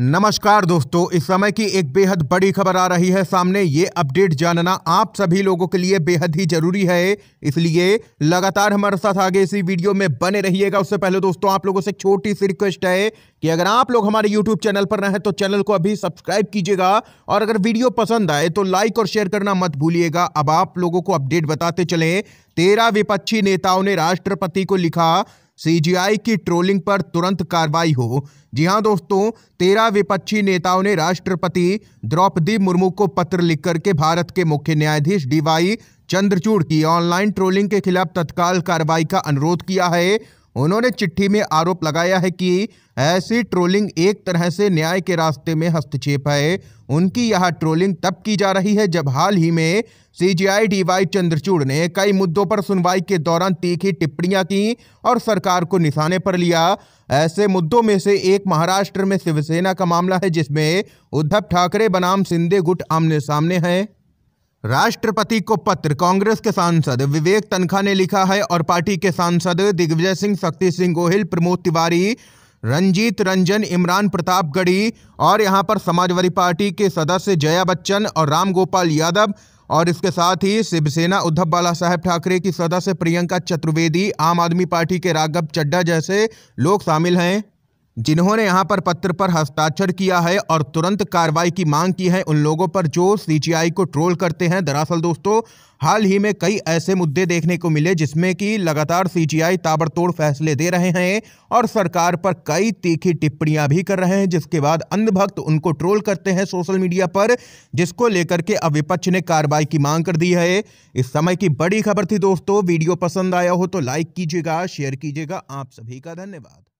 नमस्कार दोस्तों इस समय की एक बेहद बड़ी खबर आ रही है सामने ये अपडेट जानना आप सभी लोगों के लिए बेहद ही जरूरी है इसलिए लगातार हमारे साथ आगे इसी वीडियो में बने रहिएगा उससे पहले दोस्तों आप लोगों से छोटी सी रिक्वेस्ट है कि अगर आप लोग हमारे यूट्यूब चैनल पर रहें तो चैनल को अभी सब्सक्राइब कीजिएगा और अगर वीडियो पसंद आए तो लाइक और शेयर करना मत भूलिएगा अब आप लोगों को अपडेट बताते चले तेरह विपक्षी नेताओं ने राष्ट्रपति को लिखा सीजीआई की ट्रोलिंग पर तुरंत कार्रवाई हो जी हां दोस्तों तेरह विपक्षी नेताओं ने राष्ट्रपति द्रौपदी मुर्मू को पत्र लिखकर के भारत के मुख्य न्यायाधीश डीवाई चंद्रचूड़ की ऑनलाइन ट्रोलिंग के खिलाफ तत्काल कार्रवाई का अनुरोध किया है उन्होंने चिट्ठी में आरोप लगाया है कि ऐसी ट्रोलिंग एक तरह से न्याय के रास्ते में हस्तक्षेप है उनकी यह ट्रोलिंग तब की जा रही है जब हाल ही में सीजीआई डीवाई चंद्रचूड़ ने कई मुद्दों पर सुनवाई के दौरान तीखी टिप्पणियां की और सरकार को निशाने पर लिया ऐसे मुद्दों में से एक महाराष्ट्र में शिवसेना का मामला है जिसमें उद्धव ठाकरे बनाम सिंधे गुट आमने सामने हैं राष्ट्रपति को पत्र कांग्रेस के सांसद विवेक तनखा ने लिखा है और पार्टी के सांसद दिग्विजय सिंह शक्ति सिंह गोहिल प्रमोद तिवारी रंजीत रंजन इमरान प्रतापगढ़ी और यहां पर समाजवादी पार्टी के सदस्य जया बच्चन और राम गोपाल यादव और इसके साथ ही शिवसेना उद्धव बाला साहेब ठाकरे की सदस्य प्रियंका चतुर्वेदी आम आदमी पार्टी के राघव चड्डा जैसे लोग शामिल हैं जिन्होंने यहां पर पत्र पर हस्ताक्षर किया है और तुरंत कार्रवाई की मांग की है उन लोगों पर जो सीजीआई को ट्रोल करते हैं दरअसल दोस्तों हाल ही में कई ऐसे मुद्दे देखने को मिले जिसमें कि लगातार सीजीआई ताबड़तोड़ फैसले दे रहे हैं और सरकार पर कई तीखी टिप्पणियां भी कर रहे हैं जिसके बाद अंधभक्त उनको ट्रोल करते हैं सोशल मीडिया पर जिसको लेकर के अब विपक्ष ने कार्रवाई की मांग कर दी है इस समय की बड़ी खबर थी दोस्तों वीडियो पसंद आया हो तो लाइक कीजिएगा शेयर कीजिएगा आप सभी का धन्यवाद